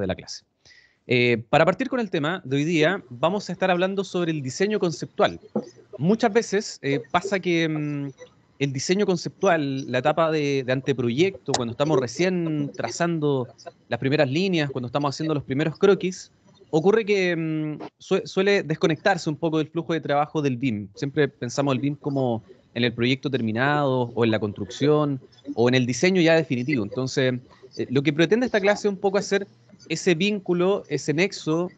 de la clase. Eh, para partir con el tema de hoy día, vamos a estar hablando sobre el diseño conceptual. Muchas veces eh, pasa que mm, el diseño conceptual, la etapa de, anteproyecto, cuando estamos recién trazando las primeras líneas, cuando estamos haciendo los primeros croquis, ocurre que mm, suele desconectarse un poco del flujo de trabajo del BIM. Siempre pensamos el BIM como en el proyecto terminado o en la construcción o en el diseño ya definitivo. Entonces, eh, lo que pretende esta clase un poco hacer ese vínculo, ese nexo,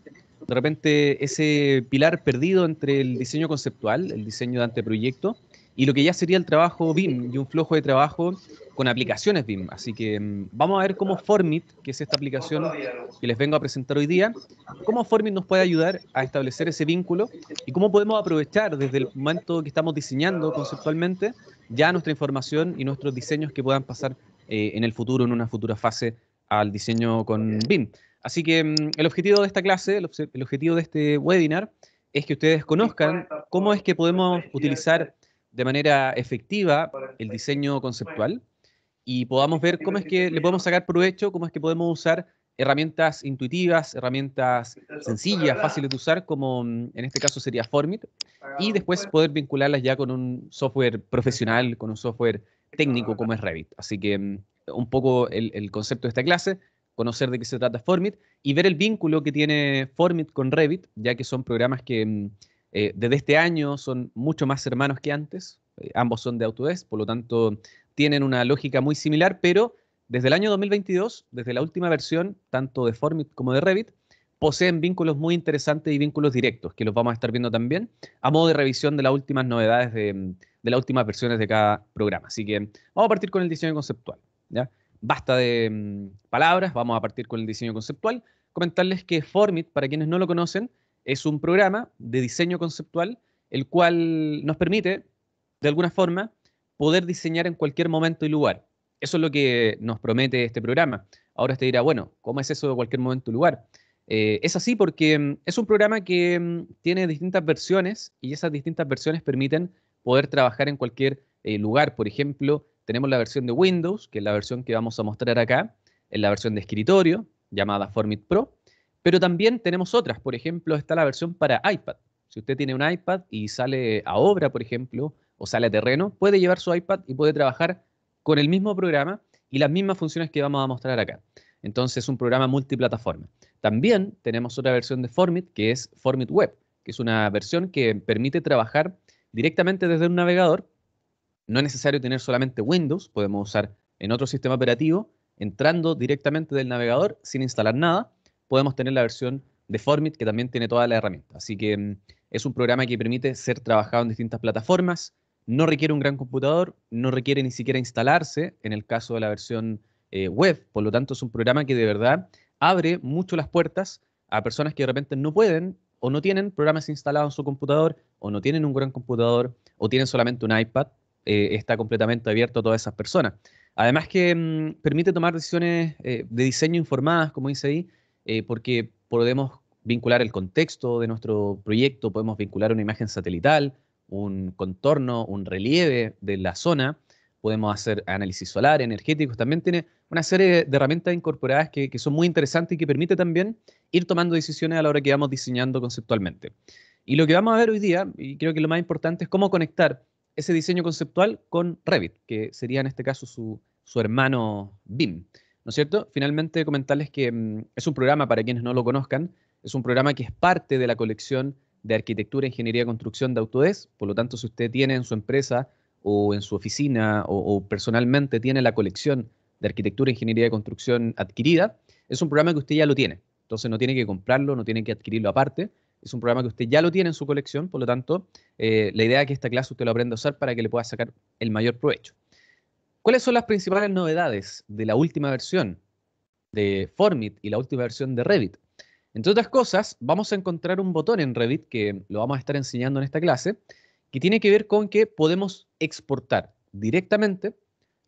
de repente ese pilar perdido entre el diseño conceptual, el diseño de anteproyecto, y lo que ya sería el trabajo BIM y un flojo de trabajo con aplicaciones BIM. Así que mm, vamos a ver cómo Formit, que es esta aplicación que les vengo a presentar hoy día, cómo Formit nos puede ayudar a establecer ese vínculo y cómo podemos aprovechar desde el momento que estamos diseñando conceptualmente ya nuestra información y nuestros diseños que puedan pasar eh, en el futuro, en una futura fase al diseño con BIM. Así que mm, el objetivo de esta clase, el, objetivo de este webinar, es que ustedes conozcan cómo es que podemos utilizar de manera efectiva el diseño conceptual y podamos ver cómo es que le podemos sacar provecho, cómo es que podemos usar herramientas intuitivas, herramientas sencillas, fáciles de usar, como mm, en este caso sería Formit, y después poder vincularlas ya con un software profesional, con un software técnico como es Revit. Así que mm, un poco el, concepto de esta clase, conocer de qué se trata Formit y ver el vínculo que tiene Formit con Revit, ya que son programas que mm, eh, desde este año son mucho más hermanos que antes. Eh, ambos son de Autodesk, por lo tanto tienen una lógica muy similar, pero desde el año 2022, desde la última versión, tanto de Formit como de Revit, poseen vínculos muy interesantes y vínculos directos, que los vamos a estar viendo también, a modo de revisión de las últimas novedades de mm, las últimas versiones de cada programa. Así que vamos a partir con el diseño conceptual. Basta de mm, palabras, vamos a partir con el diseño conceptual. Comentarles que Formit, para quienes no lo conocen, es un programa de diseño conceptual el cual nos permite, de alguna forma, poder diseñar en cualquier momento y lugar. Eso es lo que nos promete este programa. Ahora usted dirá, bueno, ¿cómo es eso de cualquier momento y lugar? Eh, es así porque mm, es un programa que mm, tiene distintas versiones y esas distintas versiones permiten poder trabajar en cualquier eh, lugar. Por ejemplo, tenemos la versión de Windows, que es la versión que vamos a mostrar acá, es la versión de escritorio, llamada Formit Pro, pero también tenemos otras, por ejemplo, está la versión para iPad. Si usted tiene un iPad y sale a obra, por ejemplo, o sale a terreno, puede llevar su iPad y puede trabajar con el mismo programa y las mismas funciones que vamos a mostrar acá. Entonces es un programa multiplataforma. También tenemos otra versión de Formit que es Formit Web, que es una versión que permite trabajar directamente desde un navegador no es necesario tener solamente Windows, podemos usar en otro sistema operativo, entrando directamente del navegador sin instalar nada, podemos tener la versión de Formit que también tiene toda la herramienta. Así que mm, es un programa que permite ser trabajado en distintas plataformas, no requiere un gran computador, no requiere ni siquiera instalarse en el caso de la versión eh, web, por lo tanto es un programa que de verdad abre mucho las puertas a personas que de repente no pueden o no tienen programas instalados en su computador o no tienen un gran computador o tienen solamente un iPad eh, está completamente abierto a todas esas personas. Además que mm, permite tomar decisiones eh, de diseño informadas, como dice ahí, eh, porque podemos vincular el contexto de nuestro proyecto, podemos vincular una imagen satelital, un contorno, un relieve de la zona, podemos hacer análisis solar, energéticos, también tiene una serie de herramientas incorporadas que, que son muy interesantes y que permite también ir tomando decisiones a la hora que vamos diseñando conceptualmente. Y lo que vamos a ver hoy día, y creo que lo más importante, es cómo conectar ese diseño conceptual con Revit, que sería en este caso su, hermano BIM. ¿No es cierto? Finalmente comentarles que mm, es un programa, para quienes no lo conozcan, es un programa que es parte de la colección de arquitectura, ingeniería y construcción de Autodesk. Por lo tanto, si usted tiene en su empresa o en su oficina o, o personalmente tiene la colección de arquitectura, ingeniería y construcción adquirida, es un programa que usted ya lo tiene. Entonces no tiene que comprarlo, no tiene que adquirirlo aparte, es un programa que usted ya lo tiene en su colección, por lo tanto, eh, la idea es que esta clase usted lo aprenda a usar para que le pueda sacar el mayor provecho. ¿Cuáles son las principales novedades de la última versión de Formit y la última versión de Revit? Entre otras cosas, vamos a encontrar un botón en Revit que lo vamos a estar enseñando en esta clase, que tiene que ver con que podemos exportar directamente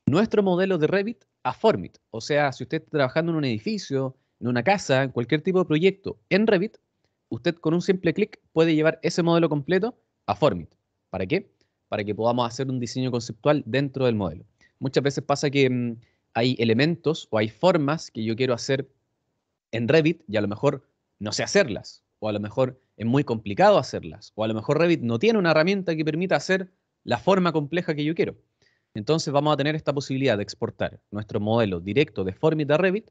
nuestro modelo de Revit a Formit. O sea, si usted está trabajando en un edificio, en una casa, en cualquier tipo de proyecto en Revit, usted con un simple clic puede llevar ese modelo completo a Formit. ¿Para qué? Para que podamos hacer un diseño conceptual dentro del modelo. Muchas veces pasa que mm, hay elementos o hay formas que yo quiero hacer en Revit y a lo mejor no sé hacerlas, o a lo mejor es muy complicado hacerlas, o a lo mejor Revit no tiene una herramienta que permita hacer la forma compleja que yo quiero. Entonces vamos a tener esta posibilidad de exportar nuestro modelo directo de Formit a Revit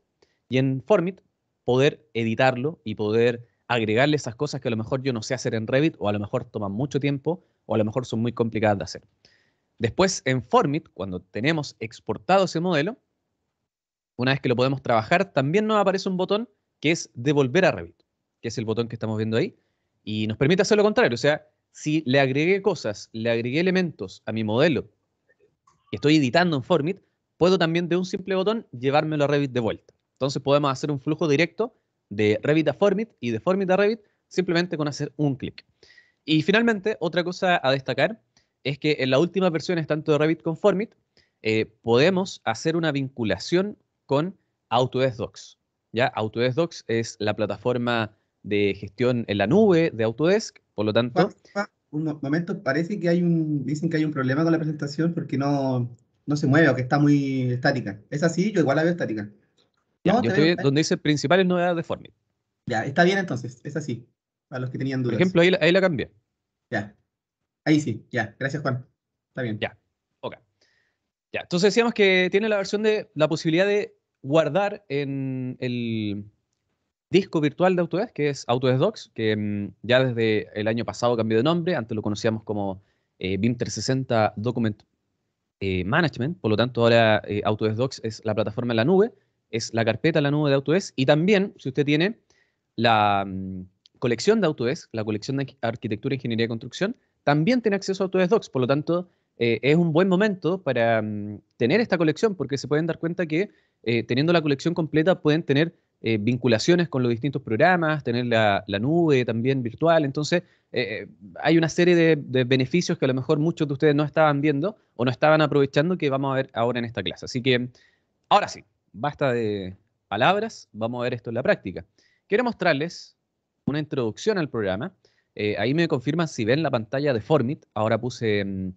y en Formit poder editarlo y poder agregarle esas cosas que a lo mejor yo no sé hacer en Revit o a lo mejor toman mucho tiempo o a lo mejor son muy complicadas de hacer. Después en Formit, cuando tenemos exportado ese modelo, una vez que lo podemos trabajar, también nos aparece un botón que es devolver a Revit, que es el botón que estamos viendo ahí, y nos permite hacer lo contrario. O sea, si le agregué cosas, le agregué elementos a mi modelo que estoy editando en Formit, puedo también de un simple botón llevármelo a Revit de vuelta. Entonces podemos hacer un flujo directo de Revit a Formit y de Formit a Revit simplemente con hacer un clic. Y finalmente, otra cosa a destacar es que en las últimas versiones, tanto de Revit como Formit, eh, podemos hacer una vinculación con Autodesk Docs. ¿ya? Autodesk Docs es la plataforma de gestión en la nube de Autodesk, por lo tanto... Un momento, parece que hay un, dicen que hay un problema con la presentación porque no, no se mueve o que está muy estática. ¿Es así? Yo igual la veo estática yo estoy eh. donde dice principales novedades de Formit. Ya, está bien entonces, es así, para los que tenían dudas. Por ejemplo, ahí, la cambié. Ya, ahí sí, ya, gracias Juan, está bien. Ya, ok. Ya, entonces decíamos que tiene la versión de la posibilidad de guardar en el disco virtual de Autodesk, que es Autodesk Docs, que mm, ya desde el año pasado cambió de nombre, antes lo conocíamos como BIM eh, 360 Document eh, Management, por lo tanto ahora Autodesk Docs es la plataforma en la nube, es la carpeta, la nube de Autodesk. Y también, si usted tiene la mm, colección de Autodesk, la colección de arquitectura, ingeniería y construcción, también tiene acceso a Autodesk Docs. Por lo tanto, eh, es un buen momento para mm, tener esta colección, porque se pueden dar cuenta que eh, teniendo la colección completa pueden tener eh, vinculaciones con los distintos programas, tener la, nube también virtual. Entonces, hay una serie de, beneficios que a lo mejor muchos de ustedes no estaban viendo o no estaban aprovechando que vamos a ver ahora en esta clase. Así que, ahora sí, basta de palabras, vamos a ver esto en la práctica. Quiero mostrarles una introducción al programa. Eh, ahí me confirman si ven la pantalla de Formit. Ahora puse mm,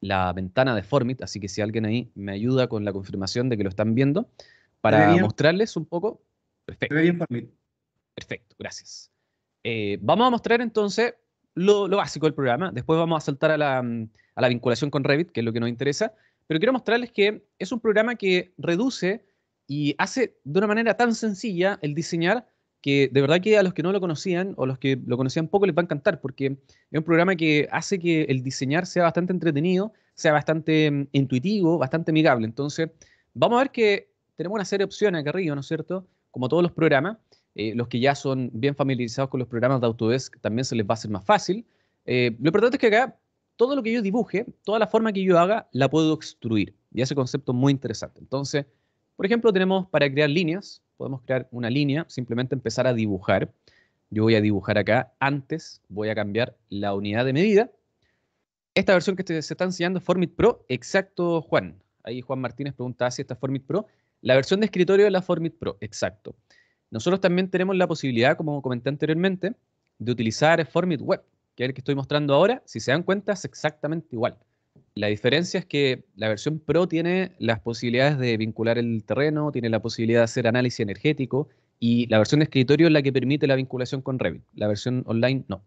la ventana de Formit, así que si alguien ahí me ayuda con la confirmación de que lo están viendo, para mostrarles un poco. Perfecto. Perfecto, gracias. Eh, vamos a mostrar entonces lo, básico del programa. Después vamos a saltar la, mm, a la vinculación con Revit, que es lo que nos interesa. Pero quiero mostrarles que es un programa que reduce y hace de una manera tan sencilla el diseñar que de verdad que a los que no lo conocían o los que lo conocían poco les va a encantar porque es un programa que hace que el diseñar sea bastante entretenido, sea bastante mm, intuitivo, bastante amigable. Entonces, vamos a ver que tenemos una serie de opciones acá arriba, ¿no es cierto? Como todos los programas, eh, los que ya son bien familiarizados con los programas de Autodesk también se les va a hacer más fácil. Eh, lo importante es que acá todo lo que yo dibuje, toda la forma que yo haga, la puedo extruir. Y ese concepto es muy interesante. Entonces, por ejemplo, tenemos para crear líneas, podemos crear una línea, simplemente empezar a dibujar. Yo voy a dibujar acá, antes voy a cambiar la unidad de medida. Esta versión que se está enseñando es Formit Pro, exacto Juan. Ahí Juan Martínez pregunta si esta Formit Pro. La versión de escritorio es la Formit Pro, exacto. Nosotros también tenemos la posibilidad, como comenté anteriormente, de utilizar Formit Web, que es el que estoy mostrando ahora. Si se dan cuenta, es exactamente igual. La diferencia es que la versión Pro tiene las posibilidades de vincular el terreno, tiene la posibilidad de hacer análisis energético y la versión de escritorio es la que permite la vinculación con Revit. La versión online no.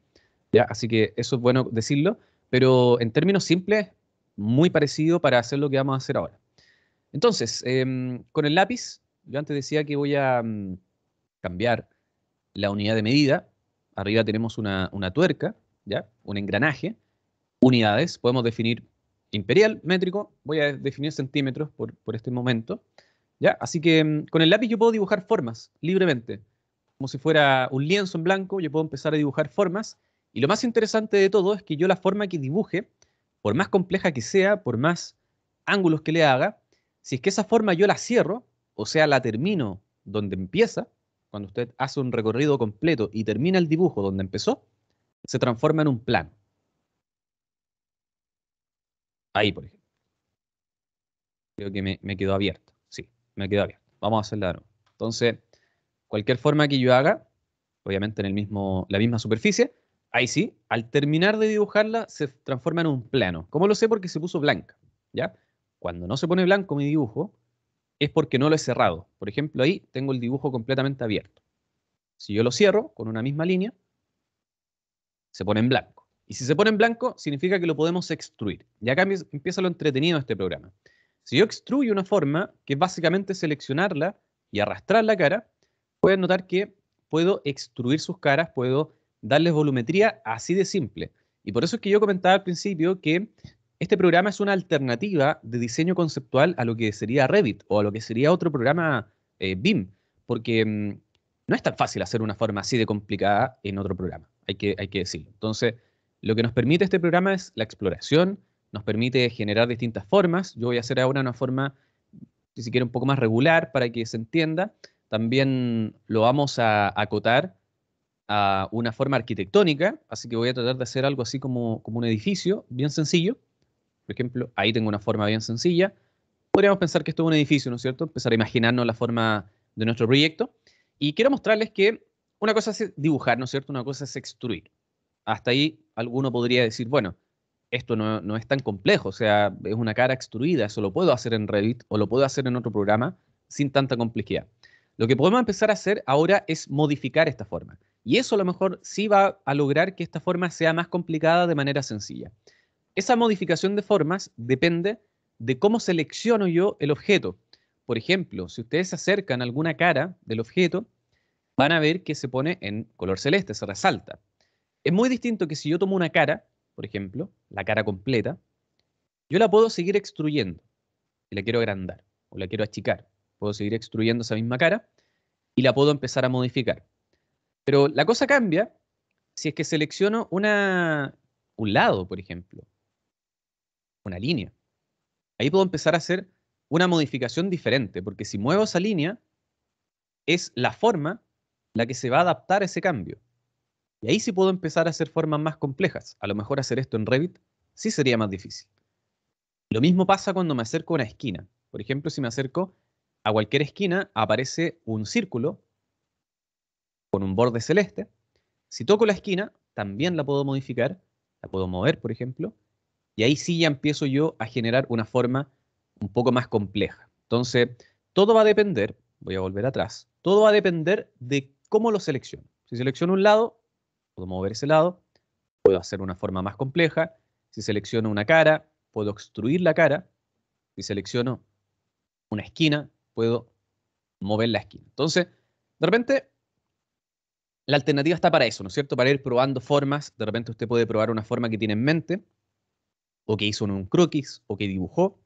¿Ya? Así que eso es bueno decirlo, pero en términos simples, muy parecido para hacer lo que vamos a hacer ahora. Entonces, em, con el lápiz, yo antes decía que voy a mm, cambiar la unidad de medida. Arriba tenemos una, una tuerca, ¿ya? un engranaje, unidades. Podemos definir imperial métrico, voy a definir centímetros por, este momento, ¿ya? Así que mm, con el lápiz yo puedo dibujar formas libremente, como si fuera un lienzo en blanco, yo puedo empezar a dibujar formas, y lo más interesante de todo es que yo la forma que dibuje, por más compleja que sea, por más ángulos que le haga, si es que esa forma yo la cierro, o sea, la termino donde empieza, cuando usted hace un recorrido completo y termina el dibujo donde empezó, se transforma en un plano. Ahí, por ejemplo. Creo que me, quedó abierto. Sí, me quedó abierto. Vamos a hacerla Entonces, cualquier forma que yo haga, obviamente en el mismo, la misma superficie, ahí sí, al terminar de dibujarla, se transforma en un plano. ¿Cómo lo sé? Porque se puso blanca. ¿ya? Cuando no se pone blanco mi dibujo, es porque no lo he cerrado. Por ejemplo, ahí tengo el dibujo completamente abierto. Si yo lo cierro con una misma línea, se pone en blanco. Y si se pone en blanco, significa que lo podemos extruir. Y acá empieza lo entretenido de este programa. Si yo extruyo una forma, que es básicamente seleccionarla y arrastrar la cara, pueden notar que puedo extruir sus caras, puedo darles volumetría así de simple. Y por eso es que yo comentaba al principio que este programa es una alternativa de diseño conceptual a lo que sería Revit o a lo que sería otro programa BIM, eh, porque mm, no es tan fácil hacer una forma así de complicada en otro programa, hay que, hay que decirlo. Entonces, lo que nos permite este programa es la exploración, nos permite generar distintas formas. Yo voy a hacer ahora una forma, si siquiera un poco más regular para que se entienda. También lo vamos a acotar a una forma arquitectónica, así que voy a tratar de hacer algo así como, como un edificio, bien sencillo. Por ejemplo, ahí tengo una forma bien sencilla. Podríamos pensar que esto es un edificio, ¿no es cierto? Empezar a imaginarnos la forma de nuestro proyecto. Y quiero mostrarles que una cosa es dibujar, ¿no es cierto? Una cosa es extruir. Hasta ahí alguno podría decir, bueno, esto no, es tan complejo, o sea, es una cara extruida, eso lo puedo hacer en Revit o lo puedo hacer en otro programa sin tanta complejidad. Lo que podemos empezar a hacer ahora es modificar esta forma. Y eso a lo mejor sí va a lograr que esta forma sea más complicada de manera sencilla. Esa modificación de formas depende de cómo selecciono yo el objeto. Por ejemplo, si ustedes se acercan a alguna cara del objeto, van a ver que se pone en color celeste, se resalta. Es muy distinto que si yo tomo una cara, por ejemplo, la cara completa, yo la puedo seguir extruyendo. Y la quiero agrandar o la quiero achicar. Puedo seguir extruyendo esa misma cara y la puedo empezar a modificar. Pero la cosa cambia si es que selecciono una, un lado, por ejemplo, una línea. Ahí puedo empezar a hacer una modificación diferente, porque si muevo esa línea, es la forma la que se va a adaptar a ese cambio. Y ahí sí puedo empezar a hacer formas más complejas. A lo mejor hacer esto en Revit sí sería más difícil. Lo mismo pasa cuando me acerco a una esquina. Por ejemplo, si me acerco a cualquier esquina, aparece un círculo con un borde celeste. Si toco la esquina, también la puedo modificar, la puedo mover, por ejemplo, y ahí sí ya empiezo yo a generar una forma un poco más compleja. Entonces, todo va a depender, voy a volver atrás, todo va a depender de cómo lo selecciono. Si selecciono un lado, Puedo mover ese lado, puedo hacer una forma más compleja. Si selecciono una cara, puedo extruir la cara. Si selecciono una esquina, puedo mover la esquina. Entonces, de repente, la alternativa está para eso, ¿no es cierto? Para ir probando formas. De repente usted puede probar una forma que tiene en mente, o que hizo en un croquis, o que dibujó,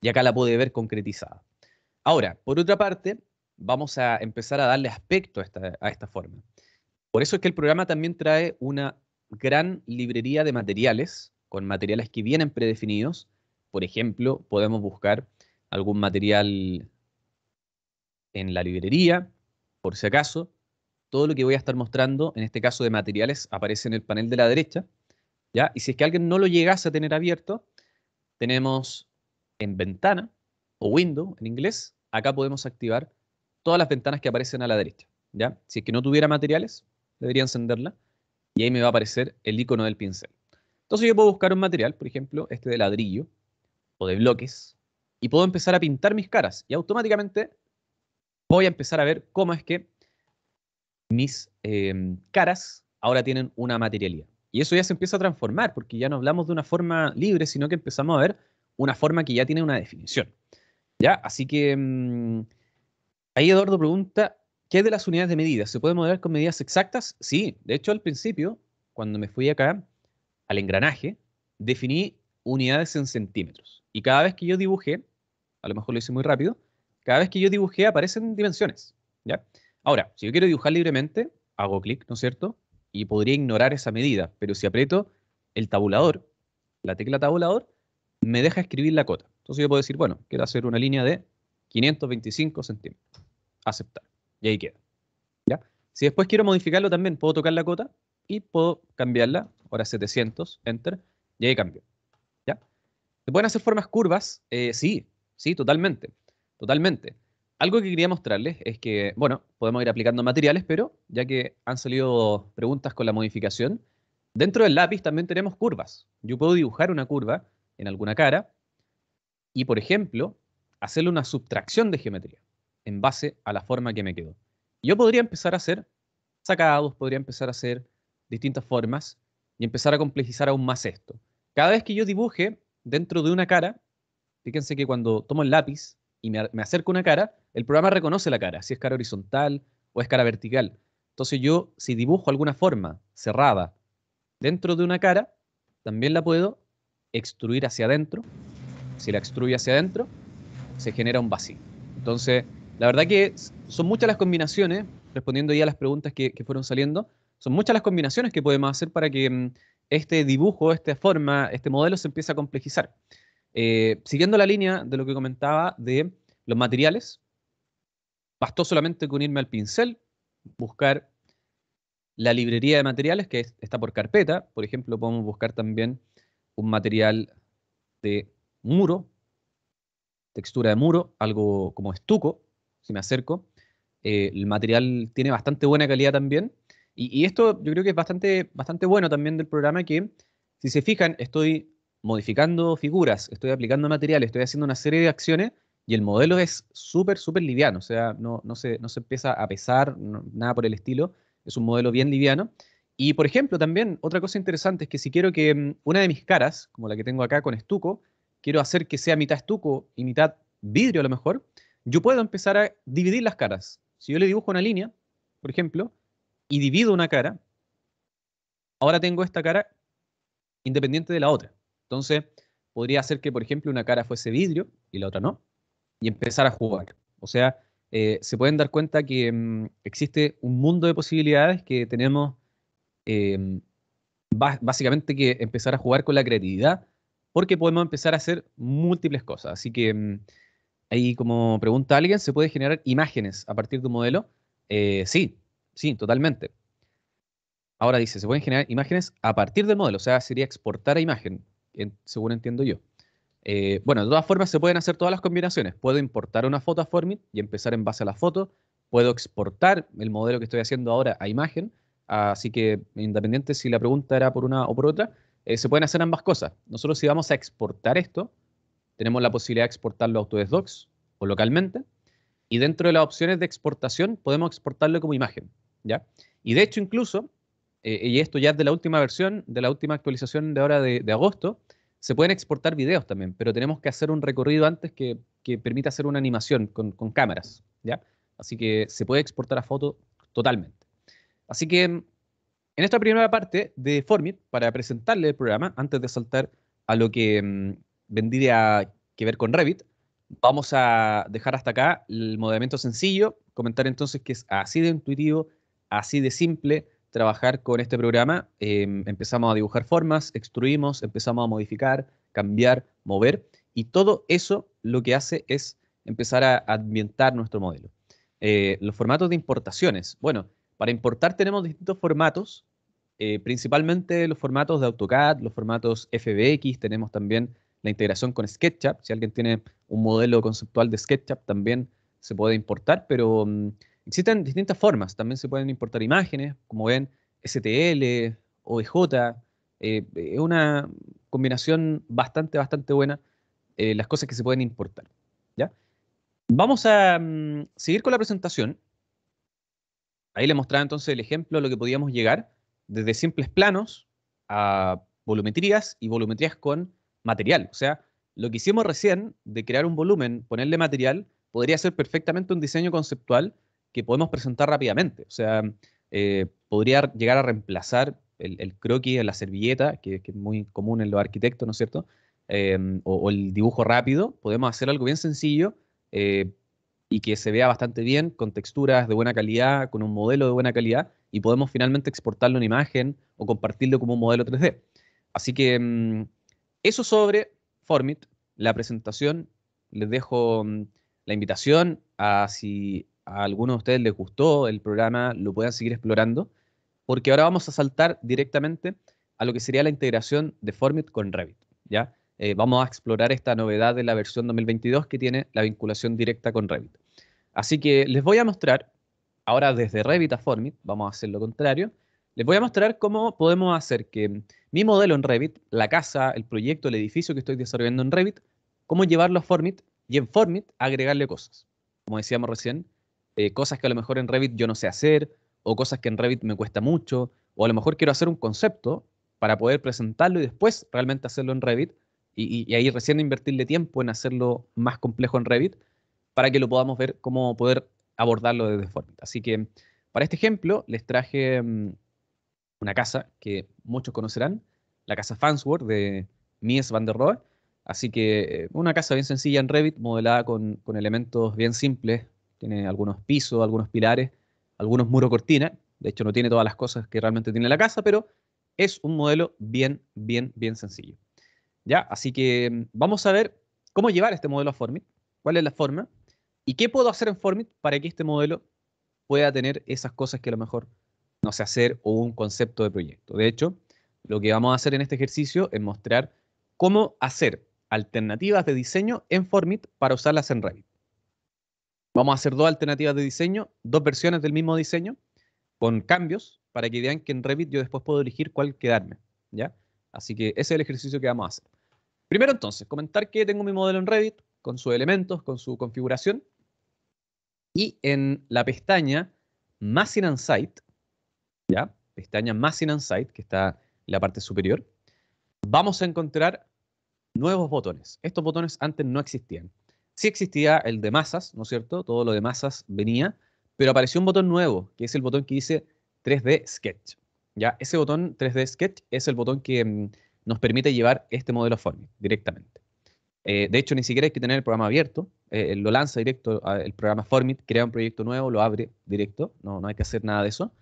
y acá la puede ver concretizada. Ahora, por otra parte, vamos a empezar a darle aspecto a esta, a esta forma. Por eso es que el programa también trae una gran librería de materiales, con materiales que vienen predefinidos. Por ejemplo, podemos buscar algún material en la librería, por si acaso. Todo lo que voy a estar mostrando, en este caso de materiales, aparece en el panel de la derecha. ¿ya? Y si es que alguien no lo llegase a tener abierto, tenemos en ventana o window en inglés, acá podemos activar todas las ventanas que aparecen a la derecha. ¿ya? Si es que no tuviera materiales, debería encenderla, y ahí me va a aparecer el icono del pincel. Entonces yo puedo buscar un material, por ejemplo, este de ladrillo, o de bloques, y puedo empezar a pintar mis caras, y automáticamente voy a empezar a ver cómo es que mis em, caras ahora tienen una materialidad. Y eso ya se empieza a transformar, porque ya no hablamos de una forma libre, sino que empezamos a ver una forma que ya tiene una definición. ¿Ya? Así que em, ahí Eduardo pregunta, ¿Qué es de las unidades de medida? ¿Se puede modelar con medidas exactas? Sí. De hecho, al principio, cuando me fui acá al engranaje, definí unidades en centímetros. Y cada vez que yo dibujé, a lo mejor lo hice muy rápido, cada vez que yo dibujé aparecen dimensiones. ¿ya? Ahora, si yo quiero dibujar libremente, hago clic, ¿no es cierto? Y podría ignorar esa medida, pero si aprieto el tabulador, la tecla tabulador, me deja escribir la cota. Entonces yo puedo decir, bueno, quiero hacer una línea de 525 centímetros. Aceptar. Y ahí queda. ¿Ya? Si después quiero modificarlo también, puedo tocar la cota y puedo cambiarla, ahora 700, enter, y ahí cambio. ¿Ya? ¿Se pueden hacer formas curvas? Eh, sí, sí, totalmente. Totalmente. Algo que quería mostrarles es que, bueno, podemos ir aplicando materiales, pero ya que han salido preguntas con la modificación, dentro del lápiz también tenemos curvas. Yo puedo dibujar una curva en alguna cara y, por ejemplo, hacerle una subtracción de geometría en base a la forma que me quedó. Yo podría empezar a hacer sacados, podría empezar a hacer distintas formas y empezar a complejizar aún más esto. Cada vez que yo dibuje dentro de una cara, fíjense que cuando tomo el lápiz y me, acerco a una cara, el programa reconoce la cara, si es cara horizontal o es cara vertical. Entonces yo, si dibujo alguna forma cerrada dentro de una cara, también la puedo extruir hacia adentro. Si la extruyo hacia adentro, se genera un vacío. Entonces, la verdad que son muchas las combinaciones, respondiendo ya a las preguntas que, fueron saliendo, son muchas las combinaciones que podemos hacer para que mm, este dibujo, esta forma, este modelo se empiece a complejizar. Eh, siguiendo la línea de lo que comentaba de los materiales, bastó solamente con irme al pincel, buscar la librería de materiales que está por carpeta. Por ejemplo, podemos buscar también un material de muro, textura de muro, algo como estuco, si me acerco. Eh, el material tiene bastante buena calidad también. Y, esto yo creo que es bastante, bastante bueno también del programa que, si se fijan, estoy modificando figuras, estoy aplicando materiales, estoy haciendo una serie de acciones y el modelo es súper, súper liviano. O sea, no, no, se, no se empieza a pesar, nada por el estilo. Es un modelo bien liviano. Y, por ejemplo, también otra cosa interesante es que si quiero que mm, una de mis caras, como la que tengo acá con estuco, quiero hacer que sea mitad estuco y mitad vidrio a lo mejor, yo puedo empezar a dividir las caras. Si yo le dibujo una línea, por ejemplo, y divido una cara, ahora tengo esta cara independiente de la otra. Entonces, podría hacer que, por ejemplo, una cara fuese vidrio y la otra no, y empezar a jugar. O sea, eh, se pueden dar cuenta que mm, existe un mundo de posibilidades que tenemos em, básicamente que empezar a jugar con la creatividad, porque podemos empezar a hacer múltiples cosas. Así que... Mm, ahí como pregunta alguien, ¿se puede generar imágenes a partir de un modelo? Eh, sí, sí, totalmente. Ahora dice, se pueden generar imágenes a partir del modelo, o sea, sería exportar a imagen, según entiendo yo. Eh, bueno, de todas formas se pueden hacer todas las combinaciones. Puedo importar una foto a Formit y empezar en base a la foto. Puedo exportar el modelo que estoy haciendo ahora a imagen. Así que, independiente si la pregunta era por una o por otra, eh, se pueden hacer ambas cosas. Nosotros si vamos a exportar esto, tenemos la posibilidad de exportarlo a Autodesk Docs o localmente. Y dentro de las opciones de exportación podemos exportarlo como imagen. ¿ya? Y de hecho incluso, eh, y esto ya es de la última versión, de la última actualización de ahora de, agosto, se pueden exportar videos también, pero tenemos que hacer un recorrido antes que, que permita hacer una animación con, cámaras. ¿ya? Así que se puede exportar a foto totalmente. Así que en esta primera parte de Formit, para presentarle el programa, antes de saltar a lo que mm, vendría que ver con Revit, vamos a dejar hasta acá el modelamiento sencillo, comentar entonces que es así de intuitivo, así de simple trabajar con este programa. Em, empezamos a dibujar formas, extruimos, empezamos a modificar, cambiar, mover, y todo eso lo que hace es empezar a ambientar nuestro modelo. Eh, los formatos de importaciones. Bueno, para importar tenemos distintos formatos, eh, principalmente los formatos de AutoCAD, los formatos FBX, tenemos también la integración con SketchUp. Si alguien tiene un modelo conceptual de SketchUp, también se puede importar, pero mm, existen distintas formas. También se pueden importar imágenes, como ven, STL, OBJ. Eh, es una combinación bastante, bastante buena eh, las cosas que se pueden importar. ¿ya? Vamos a mm, seguir con la presentación. Ahí le mostraba entonces el ejemplo de lo que podíamos llegar desde simples planos a volumetrías y volumetrías con material. O sea, lo que hicimos recién de crear un volumen, ponerle material, podría ser perfectamente un diseño conceptual que podemos presentar rápidamente. O sea, eh, podría llegar a reemplazar el, croquis, la servilleta, que, es muy común en los arquitectos, ¿no es cierto? Em, o, el dibujo rápido. Podemos hacer algo bien sencillo eh, y que se vea bastante bien, con texturas de buena calidad, con un modelo de buena calidad, y podemos finalmente exportarlo en imagen o compartirlo como un modelo 3D. Así que em, eso sobre Formit, la presentación. Les dejo mm, la invitación a si a alguno de ustedes les gustó el programa, lo puedan seguir explorando, porque ahora vamos a saltar directamente a lo que sería la integración de Formit con Revit. ¿ya? Eh, vamos a explorar esta novedad de la versión 2022 que tiene la vinculación directa con Revit. Así que les voy a mostrar, ahora desde Revit a Formit, vamos a hacer lo contrario, les voy a mostrar cómo podemos hacer que mi modelo en Revit, la casa, el proyecto, el edificio que estoy desarrollando en Revit, cómo llevarlo a Formit y en Formit agregarle cosas. Como decíamos recién, eh, cosas que a lo mejor en Revit yo no sé hacer, o cosas que en Revit me cuesta mucho, o a lo mejor quiero hacer un concepto para poder presentarlo y después realmente hacerlo en Revit, y, y ahí recién invertirle tiempo en hacerlo más complejo en Revit, para que lo podamos ver cómo poder abordarlo desde Formit. Así que para este ejemplo les traje mm, una casa que muchos conocerán, la casa Fansworth de Mies van der Rohe. Así que eh, una casa bien sencilla en Revit, modelada con, elementos bien simples. Tiene algunos pisos, algunos pilares, algunos muros cortina. De hecho, no tiene todas las cosas que realmente tiene la casa, pero es un modelo bien, bien, bien sencillo. ¿Ya? Así que mm, vamos a ver cómo llevar este modelo a Formit, cuál es la forma y qué puedo hacer en Formit para que este modelo pueda tener esas cosas que a lo mejor no sé hacer o un concepto de proyecto. De hecho, lo que vamos a hacer en este ejercicio es mostrar cómo hacer alternativas de diseño en Formit para usarlas en Revit. Vamos a hacer dos alternativas de diseño, dos versiones del mismo diseño, con cambios, para que vean que en Revit yo después puedo elegir cuál quedarme. ¿ya? Así que ese es el ejercicio que vamos a hacer. Primero entonces, comentar que tengo mi modelo en Revit, con sus elementos, con su configuración. Y en la pestaña Más and Site, ¿ya? Pestaña más in site que está en la parte superior, vamos a encontrar nuevos botones. Estos botones antes no existían. Sí existía el de masas, ¿no es cierto? Todo lo de masas venía, pero apareció un botón nuevo, que es el botón que dice 3D Sketch. ¿ya? Ese botón 3D Sketch es el botón que mm, nos permite llevar este modelo a Formit directamente. Eh, de hecho, ni siquiera hay que tener el programa abierto. Eh, lo lanza directo el programa Formit, crea un proyecto nuevo, lo abre directo. No, no hay que hacer nada de eso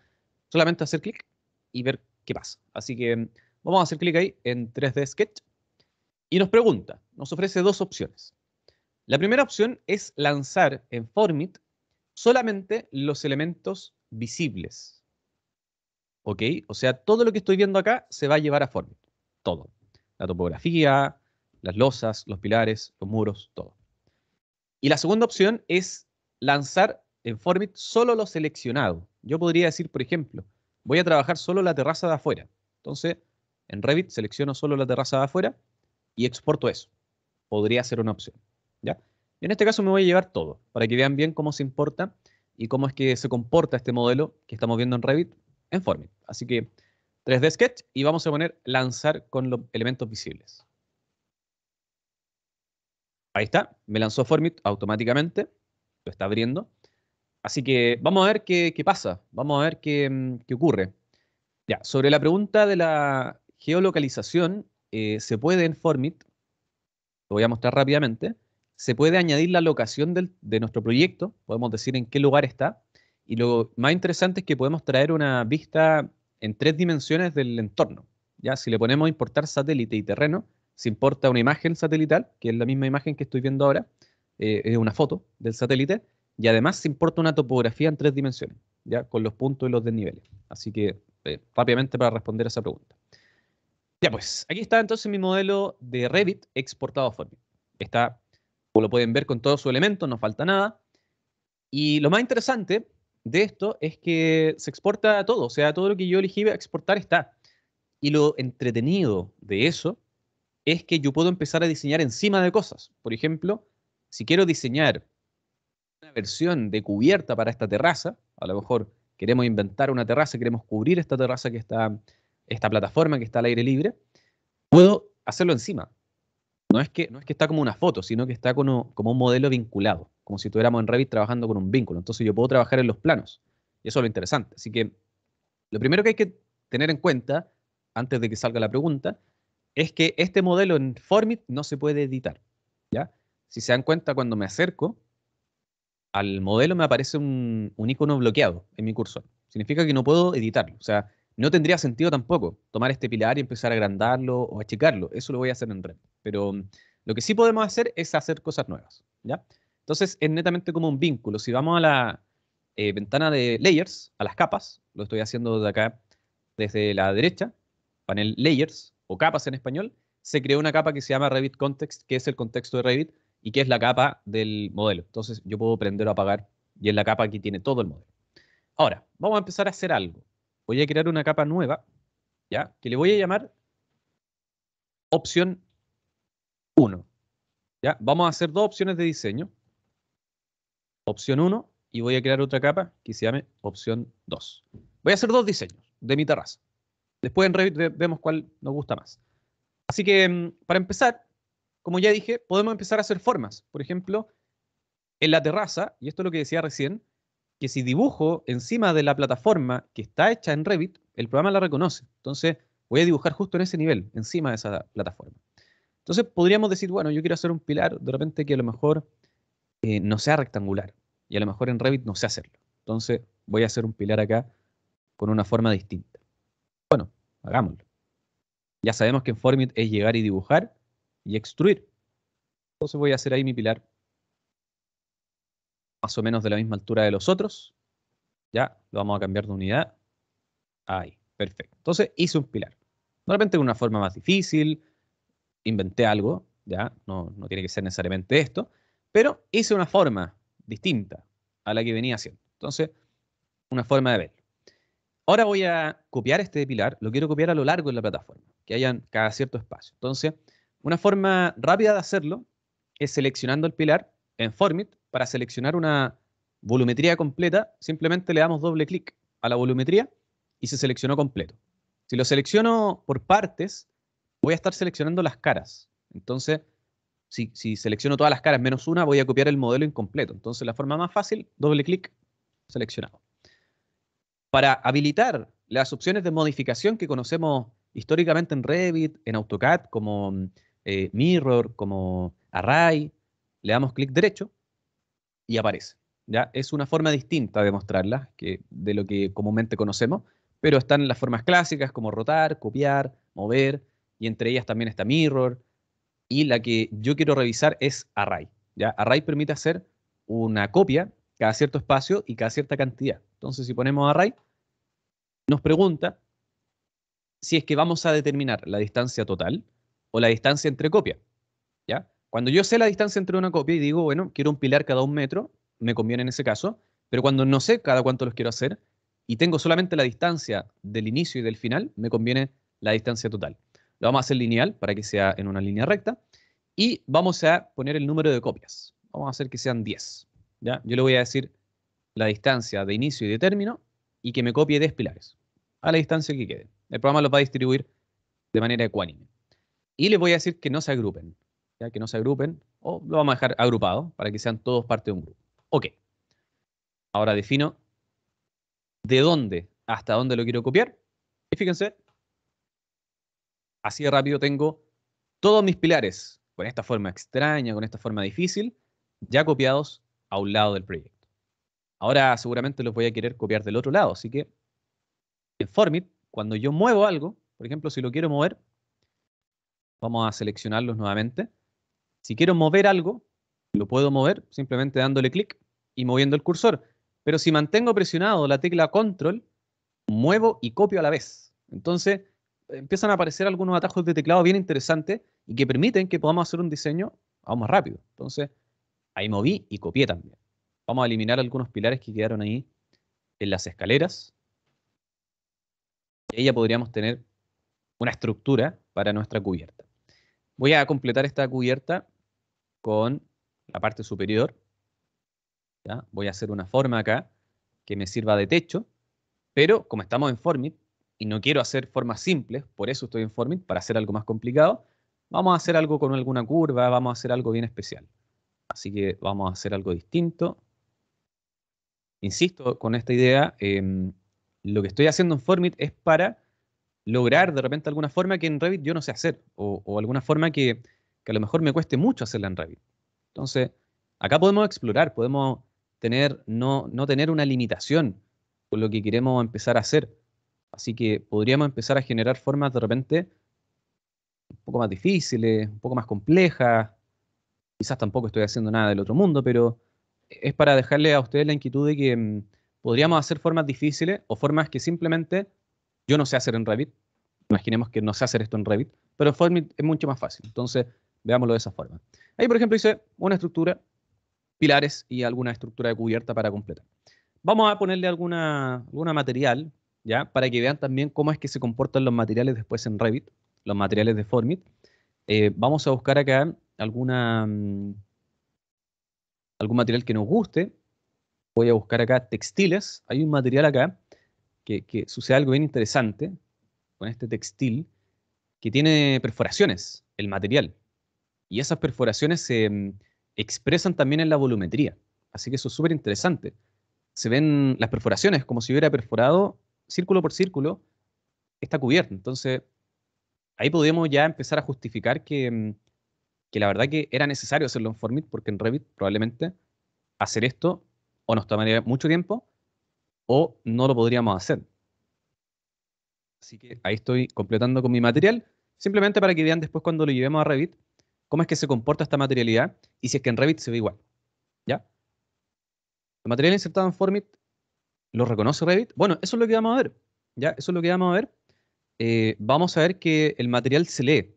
solamente hacer clic y ver qué pasa. Así que mm, vamos a hacer clic ahí en 3D Sketch y nos pregunta, nos ofrece dos opciones. La primera opción es lanzar en Formit solamente los elementos visibles. ¿Ok? O sea, todo lo que estoy viendo acá se va a llevar a Formit. Todo. La topografía, las losas, los pilares, los muros, todo. Y la segunda opción es lanzar en Formit solo lo seleccionado. Yo podría decir, por ejemplo, voy a trabajar solo la terraza de afuera. Entonces, en Revit selecciono solo la terraza de afuera y exporto eso. Podría ser una opción. ¿ya? en este caso me voy a llevar todo, para que vean bien cómo se importa y cómo es que se comporta este modelo que estamos viendo en Revit en Formit. Así que 3D Sketch y vamos a poner lanzar con los elementos visibles. Ahí está, me lanzó Formit automáticamente, lo está abriendo. Así que vamos a ver qué, pasa, vamos a ver mm, qué, ocurre. Ya, sobre la pregunta de la geolocalización, eh, se puede en Formit, lo voy a mostrar rápidamente, se puede añadir la locación de nuestro proyecto, podemos decir en qué lugar está, y lo más interesante es que podemos traer una vista en tres dimensiones del entorno. Ya, si le ponemos importar satélite y terreno, se importa una imagen satelital, que es la misma imagen que estoy viendo ahora, eh, es una foto del satélite, y además se importa una topografía en tres dimensiones, ya con los puntos y los desniveles. Así que eh, rápidamente para responder a esa pregunta. Ya pues, aquí está entonces mi modelo de Revit exportado a Fortnite. Está, como lo pueden ver, con todos sus elementos, no falta nada. Y lo más interesante de esto es que se exporta todo, o sea, todo lo que yo elegí exportar está. Y lo entretenido de eso es que yo puedo empezar a diseñar encima de cosas. Por ejemplo, si quiero diseñar versión de cubierta para esta terraza. A lo mejor queremos inventar una terraza, queremos cubrir esta terraza que está, esta plataforma que está al aire libre. Puedo hacerlo encima. No es que, no es que está como una foto, sino que está como, un modelo vinculado, como si estuviéramos en Revit trabajando con un vínculo. Entonces yo puedo trabajar en los planos. Y eso es lo interesante. Así que lo primero que hay que tener en cuenta, antes de que salga la pregunta, es que este modelo en Formit no se puede editar. ¿ya? Si se dan cuenta, cuando me acerco, al modelo me aparece un, icono bloqueado en mi cursor. Significa que no puedo editarlo. O sea, no tendría sentido tampoco tomar este pilar y empezar a agrandarlo o achicarlo. Eso lo voy a hacer en red. Pero mm, lo que sí podemos hacer es hacer cosas nuevas. ¿ya? Entonces, es netamente como un vínculo. Si vamos a la eh, ventana de layers, a las capas, lo estoy haciendo desde acá, desde la derecha, panel layers o capas en español, se creó una capa que se llama Revit Context, que es el contexto de Revit, y que es la capa del modelo. Entonces yo puedo prender o apagar y es la capa que tiene todo el modelo. Ahora, vamos a empezar a hacer algo. Voy a crear una capa nueva, ¿ya? Que le voy a llamar opción 1. ¿Ya? Vamos a hacer dos opciones de diseño. Opción 1 y voy a crear otra capa que se llame opción 2. Voy a hacer dos diseños de mi terraza. Después en Revit vemos cuál nos gusta más. Así que mm, para empezar, como ya dije, podemos empezar a hacer formas. Por ejemplo, en la terraza, y esto es lo que decía recién, que si dibujo encima de la plataforma que está hecha en Revit, el programa la reconoce. Entonces, voy a dibujar justo en ese nivel, encima de esa plataforma. Entonces, podríamos decir, bueno, yo quiero hacer un pilar, de repente que a lo mejor eh, no sea rectangular, y a lo mejor en Revit no sé hacerlo. Entonces, voy a hacer un pilar acá con una forma distinta. Bueno, hagámoslo. Ya sabemos que en Formit es llegar y dibujar, y extruir. Entonces voy a hacer ahí mi pilar más o menos de la misma altura de los otros. Ya, lo vamos a cambiar de unidad. Ahí, perfecto. Entonces hice un pilar. De repente de una forma más difícil, inventé algo, ya, no, tiene que ser necesariamente esto, pero hice una forma distinta a la que venía haciendo. Entonces, una forma de verlo. Ahora voy a copiar este pilar, lo quiero copiar a lo largo de la plataforma, que hayan cada cierto espacio. Entonces, una forma rápida de hacerlo es seleccionando el pilar en Formit. Para seleccionar una volumetría completa, simplemente le damos doble clic a la volumetría y se seleccionó completo. Si lo selecciono por partes, voy a estar seleccionando las caras. Entonces, si, selecciono todas las caras menos una, voy a copiar el modelo incompleto. Entonces, la forma más fácil, doble clic, seleccionado. Para habilitar las opciones de modificación que conocemos históricamente en Revit, en AutoCAD, como mm, eh, mirror, como Array, le damos clic derecho y aparece. ¿ya? Es una forma distinta de mostrarla que, de lo que comúnmente conocemos, pero están las formas clásicas como rotar, copiar, mover, y entre ellas también está Mirror, y la que yo quiero revisar es Array. ¿ya? Array permite hacer una copia cada cierto espacio y cada cierta cantidad. Entonces, si ponemos Array, nos pregunta si es que vamos a determinar la distancia total, o la distancia entre copia. ¿ya? Cuando yo sé la distancia entre una copia y digo, bueno, quiero un pilar cada un metro, me conviene en ese caso, pero cuando no sé cada cuánto los quiero hacer y tengo solamente la distancia del inicio y del final, me conviene la distancia total. Lo vamos a hacer lineal para que sea en una línea recta y vamos a poner el número de copias. Vamos a hacer que sean 10. ¿ya? Yo le voy a decir la distancia de inicio y de término y que me copie 10 pilares a la distancia que quede. El programa los va a distribuir de manera ecuánime. Y les voy a decir que no se agrupen, ¿ya? que no se agrupen, o lo vamos a dejar agrupado para que sean todos parte de un grupo. Ok. Ahora defino de dónde hasta dónde lo quiero copiar. Y fíjense, así de rápido tengo todos mis pilares, con esta forma extraña, con esta forma difícil, ya copiados a un lado del proyecto. Ahora seguramente los voy a querer copiar del otro lado, así que en Formit, cuando yo muevo algo, por ejemplo, si lo quiero mover, Vamos a seleccionarlos nuevamente. Si quiero mover algo, lo puedo mover simplemente dándole clic y moviendo el cursor. Pero si mantengo presionado la tecla control, muevo y copio a la vez. Entonces empiezan a aparecer algunos atajos de teclado bien interesantes y que permiten que podamos hacer un diseño aún más rápido. Entonces ahí moví y copié también. Vamos a eliminar algunos pilares que quedaron ahí en las escaleras. Y ahí ya podríamos tener una estructura para nuestra cubierta. Voy a completar esta cubierta con la parte superior. Voy a hacer una forma acá que me sirva de techo, pero como estamos en Formit y no quiero hacer formas simples, por eso estoy en Formit, para hacer algo más complicado, vamos a hacer algo con alguna curva, vamos a hacer algo bien especial. Así que vamos a hacer algo distinto. Insisto con esta idea, em, lo que estoy haciendo en Formit es para lograr de repente alguna forma que en Revit yo no sé hacer, o, alguna forma que, que, a lo mejor me cueste mucho hacerla en Revit. Entonces, acá podemos explorar, podemos tener, no, no tener una limitación con lo que queremos empezar a hacer. Así que podríamos empezar a generar formas de repente un poco más difíciles, un poco más complejas. Quizás tampoco estoy haciendo nada del otro mundo, pero es para dejarle a ustedes la inquietud de que mm, podríamos hacer formas difíciles o formas que simplemente yo no sé hacer en Revit. Imaginemos que no sé hacer esto en Revit, pero Formit es mucho más fácil. Entonces, veámoslo de esa forma. Ahí, por ejemplo, hice una estructura, pilares y alguna estructura de cubierta para completar. Vamos a ponerle alguna, material, ¿ya? Para que vean también cómo es que se comportan los materiales después en Revit, los materiales de Formit. Eh, vamos a buscar acá alguna, mm, algún material que nos guste. Voy a buscar acá textiles. Hay un material acá que, sucede algo bien interesante con este textil, que tiene perforaciones, el material. Y esas perforaciones se mm, expresan también en la volumetría. Así que eso es súper interesante. Se ven las perforaciones como si hubiera perforado círculo por círculo está cubierto Entonces, ahí podemos ya empezar a justificar que, mm, que la verdad que era necesario hacerlo en Formit, porque en Revit probablemente hacer esto o nos tomaría mucho tiempo, o no lo podríamos hacer. Así que ahí estoy completando con mi material, simplemente para que vean después cuando lo llevemos a Revit, cómo es que se comporta esta materialidad y si es que en Revit se ve igual. ¿Ya? ¿El material insertado en Formit, lo reconoce Revit? Bueno, eso es lo que vamos a ver. ¿Ya? Eso es lo que vamos a ver. Eh, vamos a ver que el material se lee.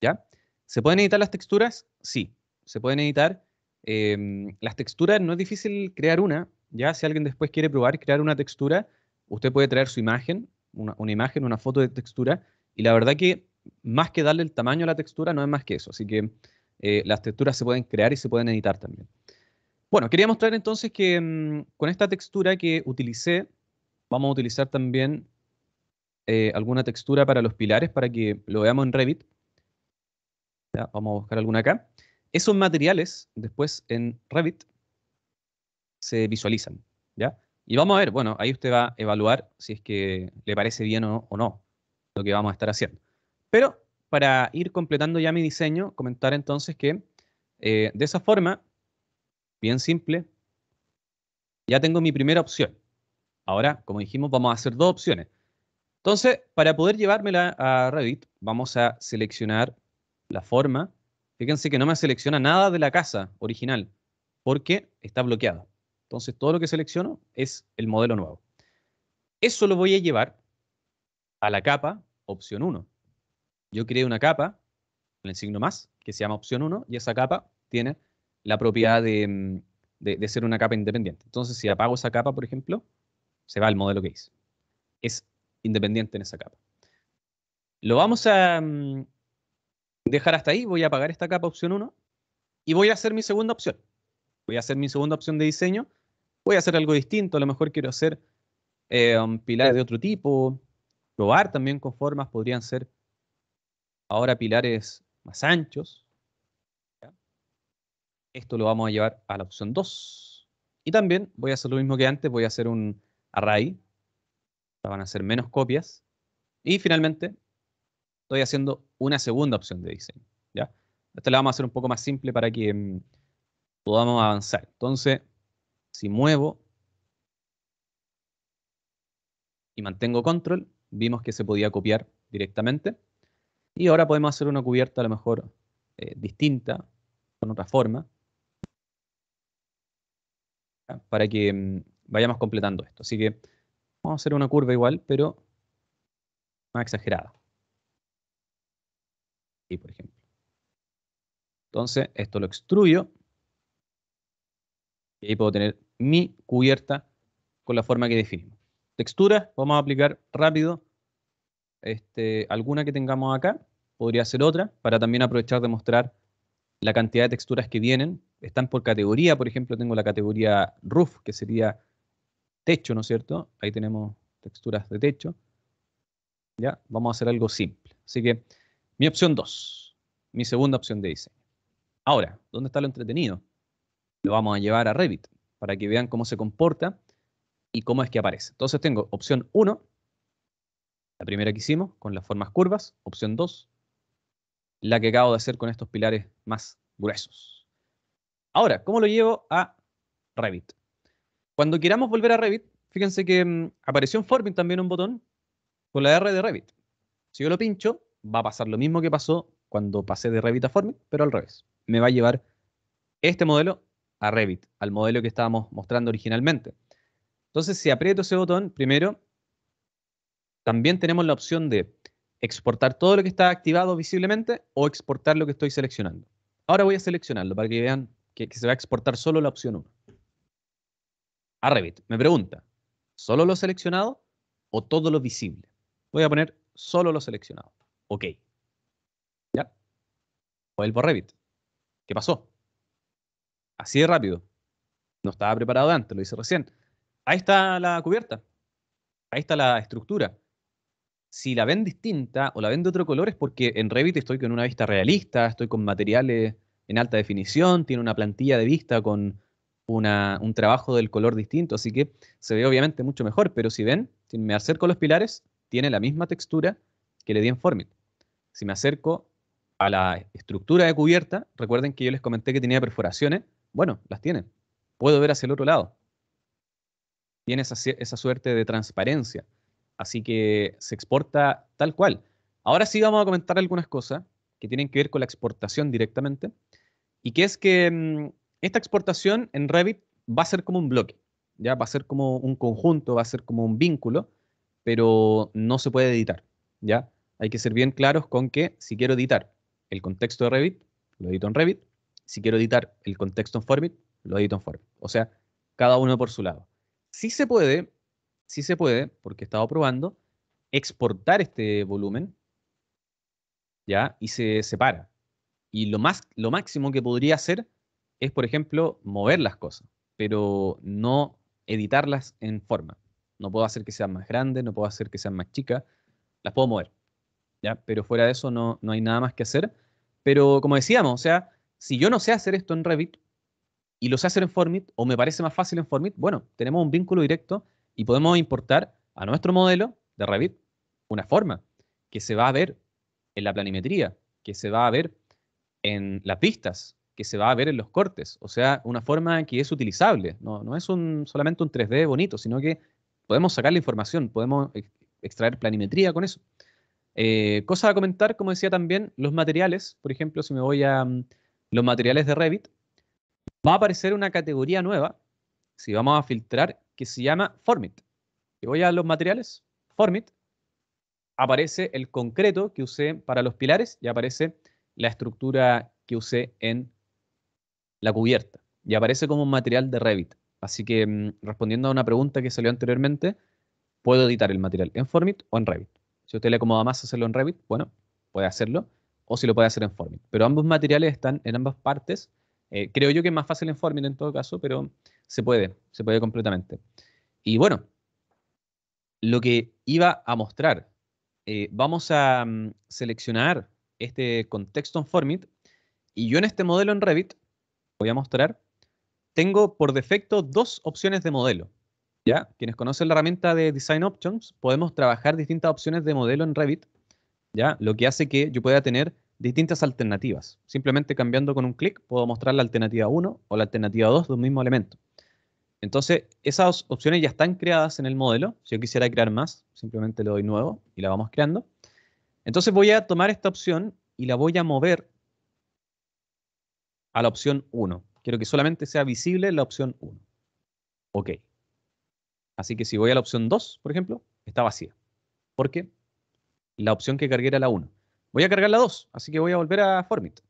¿Ya? ¿Se pueden editar las texturas? Sí, se pueden editar. Eh, las texturas no es difícil crear una, ¿ya? Si alguien después quiere probar crear una textura, usted puede traer su imagen, una, imagen, una foto de textura, y la verdad que más que darle el tamaño a la textura, no es más que eso. Así que eh, las texturas se pueden crear y se pueden editar también. Bueno, quería mostrar entonces que mm, con esta textura que utilicé, vamos a utilizar también eh, alguna textura para los pilares para que lo veamos en Revit. vamos a buscar alguna acá. Esos materiales, después en Revit, se visualizan, ¿ya? Y vamos a ver, bueno, ahí usted va a evaluar si es que le parece bien o, no lo que vamos a estar haciendo. Pero para ir completando ya mi diseño, comentar entonces que eh, de esa forma, bien simple, ya tengo mi primera opción. Ahora, como dijimos, vamos a hacer dos opciones. Entonces, para poder llevármela a Revit, vamos a seleccionar la forma. Fíjense que no me selecciona nada de la casa original, porque está bloqueado. Entonces, todo lo que selecciono es el modelo nuevo. Eso lo voy a llevar a la capa opción 1. Yo creé una capa en el signo más que se llama opción 1 y esa capa tiene la propiedad mm, de, ser una capa independiente. Entonces, si apago esa capa, por ejemplo, se va el modelo que hice. Es independiente en esa capa. Lo vamos a mm, dejar hasta ahí. Voy a apagar esta capa opción 1 y voy a hacer mi segunda opción. Voy a hacer mi segunda opción de diseño voy a hacer algo distinto, a lo mejor quiero hacer eh, um, pilares de otro tipo, probar también con formas, podrían ser ahora pilares más anchos. Esto lo vamos a llevar a la opción 2. Y también voy a hacer lo mismo que antes, voy a hacer un array, van a ser menos copias. Y finalmente, estoy haciendo una segunda opción de diseño. ¿ya? Esta la vamos a hacer un poco más simple para que mm, podamos avanzar. Entonces, si muevo y mantengo control, vimos que se podía copiar directamente. Y ahora podemos hacer una cubierta a lo mejor eh, distinta, con otra forma, para que mm, vayamos completando esto. Así que vamos a hacer una curva igual, pero más exagerada. Y por ejemplo. Entonces, esto lo extruyo y ahí puedo tener mi cubierta con la forma que definimos. Texturas, vamos a aplicar rápido este, alguna que tengamos acá. Podría ser otra para también aprovechar de mostrar la cantidad de texturas que vienen. Están por categoría, por ejemplo, tengo la categoría roof, que sería techo, ¿no es cierto? Ahí tenemos texturas de techo. Ya, vamos a hacer algo simple. Así que mi opción 2, mi segunda opción de diseño. Ahora, ¿dónde está lo entretenido? lo vamos a llevar a Revit para que vean cómo se comporta y cómo es que aparece. Entonces tengo opción 1, la primera que hicimos, con las formas curvas, opción 2, la que acabo de hacer con estos pilares más gruesos. Ahora, ¿cómo lo llevo a Revit? Cuando queramos volver a Revit, fíjense que mm, apareció en Formit también un botón con la R de Revit. Si yo lo pincho, va a pasar lo mismo que pasó cuando pasé de Revit a Formit, pero al revés. Me va a llevar este modelo a Revit, al modelo que estábamos mostrando originalmente. Entonces, si aprieto ese botón, primero, también tenemos la opción de exportar todo lo que está activado visiblemente o exportar lo que estoy seleccionando. Ahora voy a seleccionarlo para que vean que, se va a exportar solo la opción 1. A Revit, me pregunta, ¿solo lo seleccionado o todo lo visible? Voy a poner solo lo seleccionado. Ok. ¿Ya? el por Revit. ¿Qué pasó? Así de rápido. No estaba preparado antes, lo hice recién. Ahí está la cubierta. Ahí está la estructura. Si la ven distinta o la ven de otro color es porque en Revit estoy con una vista realista, estoy con materiales en alta definición, tiene una plantilla de vista con un trabajo del color distinto, así que se ve obviamente mucho mejor, pero si ven, si me acerco a los pilares, tiene la misma textura que le di en Formit. Si me acerco a la estructura de cubierta, recuerden que yo les comenté que tenía perforaciones, bueno, las tienen. Puedo ver hacia el otro lado. Tiene esa, suerte de transparencia. Así que se exporta tal cual. Ahora sí vamos a comentar algunas cosas que tienen que ver con la exportación directamente. Y que es que mm, esta exportación en Revit va a ser como un bloque. Ya va a ser como un conjunto, va a ser como un vínculo, pero no se puede editar. ¿ya? Hay que ser bien claros con que si quiero editar el contexto de Revit, lo edito en Revit si quiero editar el contexto en Formit, lo edito en Formit. O sea, cada uno por su lado. Sí se puede, sí se puede, porque he estado probando, exportar este volumen, ¿ya? Y se separa. Y lo, más, lo máximo que podría hacer es, por ejemplo, mover las cosas, pero no editarlas en forma. No puedo hacer que sean más grandes, no puedo hacer que sean más chicas, las puedo mover. ¿ya? Pero fuera de eso no, no hay nada más que hacer. Pero como decíamos, o sea, si yo no sé hacer esto en Revit y lo sé hacer en Formit, o me parece más fácil en Formit, bueno, tenemos un vínculo directo y podemos importar a nuestro modelo de Revit una forma que se va a ver en la planimetría, que se va a ver en las pistas que se va a ver en los cortes. O sea, una forma que es utilizable. No, es un, solamente un 3D bonito, sino que podemos sacar la información, podemos extraer planimetría con eso. Eh, cosa a comentar, como decía también, los materiales. Por ejemplo, si me voy a, mm, los materiales de Revit, va a aparecer una categoría nueva, si vamos a filtrar, que se llama Formit. Y voy a los materiales, Formit, aparece el concreto que usé para los pilares y aparece la estructura que usé en la cubierta. Y aparece como un material de Revit. Así que mm, respondiendo a una pregunta que salió anteriormente, puedo editar el material en Formit o en Revit. Si usted le acomoda más hacerlo en Revit, bueno, puede hacerlo o si lo puede hacer en Formit. Pero ambos materiales están en ambas partes. Eh, creo yo que es más fácil en Formit en todo caso, pero se puede, se puede completamente. Y bueno, lo que iba a mostrar, eh, vamos a mm, seleccionar este contexto en Formit y yo en este modelo en Revit, voy a mostrar, tengo por defecto dos opciones de modelo. ¿ya? Quienes conocen la herramienta de Design Options, podemos trabajar distintas opciones de modelo en Revit ¿ya? Lo que hace que yo pueda tener distintas alternativas. Simplemente cambiando con un clic puedo mostrar la alternativa 1 o la alternativa 2 de un mismo elemento. Entonces, esas opciones ya están creadas en el modelo. Si yo quisiera crear más, simplemente le doy nuevo y la vamos creando. Entonces voy a tomar esta opción y la voy a mover a la opción 1. Quiero que solamente sea visible la opción 1. Ok. Así que si voy a la opción 2, por ejemplo, está vacía. ¿Por qué? la opción que cargué era la 1. Voy a cargar la 2, así que voy a volver a Formit.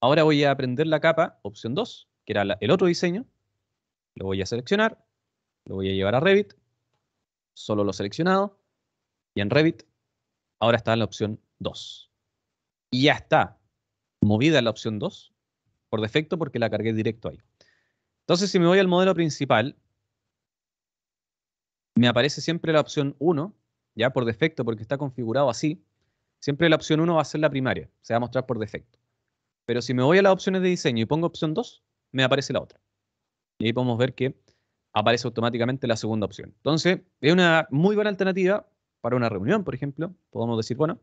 Ahora voy a prender la capa, opción 2, que era el otro diseño. Lo voy a seleccionar, lo voy a llevar a Revit, solo lo seleccionado, y en Revit ahora está en la opción 2. Y ya está movida la opción 2, por defecto porque la cargué directo ahí. Entonces si me voy al modelo principal, me aparece siempre la opción 1, ya por defecto, porque está configurado así, siempre la opción 1 va a ser la primaria, se va a mostrar por defecto. Pero si me voy a las opciones de diseño y pongo opción 2, me aparece la otra. Y ahí podemos ver que aparece automáticamente la segunda opción. Entonces, es una muy buena alternativa para una reunión, por ejemplo. Podemos decir, bueno,